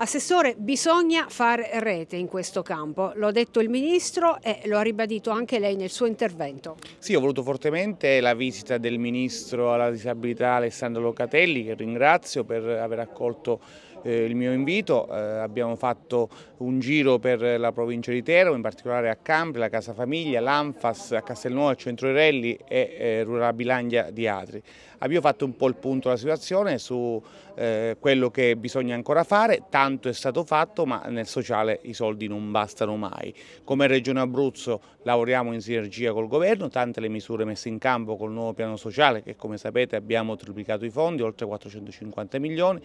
Assessore, bisogna fare rete in questo campo, lo ha detto il Ministro e lo ha ribadito anche lei nel suo intervento. Sì, ho voluto fortemente la visita del Ministro alla disabilità Alessandro Locatelli, che ringrazio per aver accolto eh, il mio invito. Eh, abbiamo fatto un giro per la provincia di Teramo, in particolare a Campi, la Casa Famiglia, l'Anfas, a Castelnuovo, a Centro Irelli e eh, Rurabilandia di Atri. Abbiamo fatto un po' il punto della situazione su eh, quello che bisogna ancora fare, tanto è stato fatto ma nel sociale i soldi non bastano mai. Come Regione Abruzzo lavoriamo in sinergia col governo, tante le misure messe in campo col nuovo piano sociale che come sapete abbiamo triplicato i fondi, oltre 450 milioni,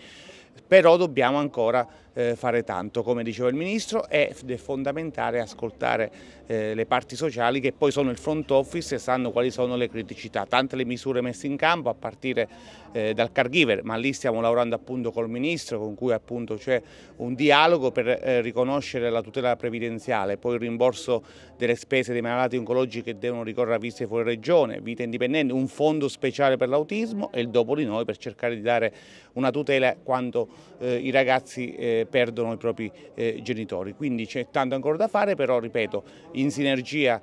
però dobbiamo ancora eh, fare tanto, come diceva il Ministro, è fondamentale ascoltare eh, le parti sociali che poi sono il front office e sanno quali sono le criticità, tante le misure messe in campo a partire eh, dal caregiver, ma lì stiamo lavorando appunto col Ministro con cui appunto c'è un dialogo per eh, riconoscere la tutela previdenziale, poi il rimborso delle spese dei malati oncologici che devono ricorrere a visite fuori regione, vita indipendente, un fondo speciale per l'autismo e il dopo di noi per cercare di dare una tutela quanto eh, eh, i ragazzi eh, perdono i propri eh, genitori. Quindi c'è tanto ancora da fare, però ripeto, in sinergia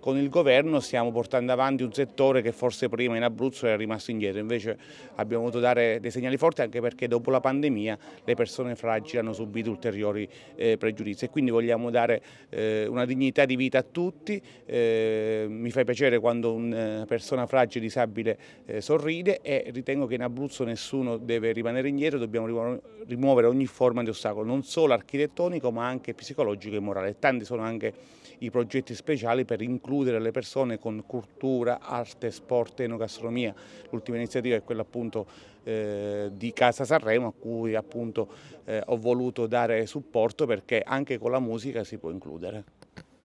con il governo stiamo portando avanti un settore che forse prima in Abruzzo era rimasto indietro, invece abbiamo dovuto dare dei segnali forti anche perché dopo la pandemia le persone fragili hanno subito ulteriori pregiudizi e quindi vogliamo dare una dignità di vita a tutti. mi fa piacere quando una persona fragile disabile sorride e ritengo che in Abruzzo nessuno deve rimanere indietro, dobbiamo rimanere rimuovere ogni forma di ostacolo, non solo architettonico ma anche psicologico e morale. Tanti sono anche i progetti speciali per includere le persone con cultura, arte, sport, enogastronomia. L'ultima iniziativa è quella appunto eh, di Casa Sanremo a cui appunto eh, ho voluto dare supporto perché anche con la musica si può includere.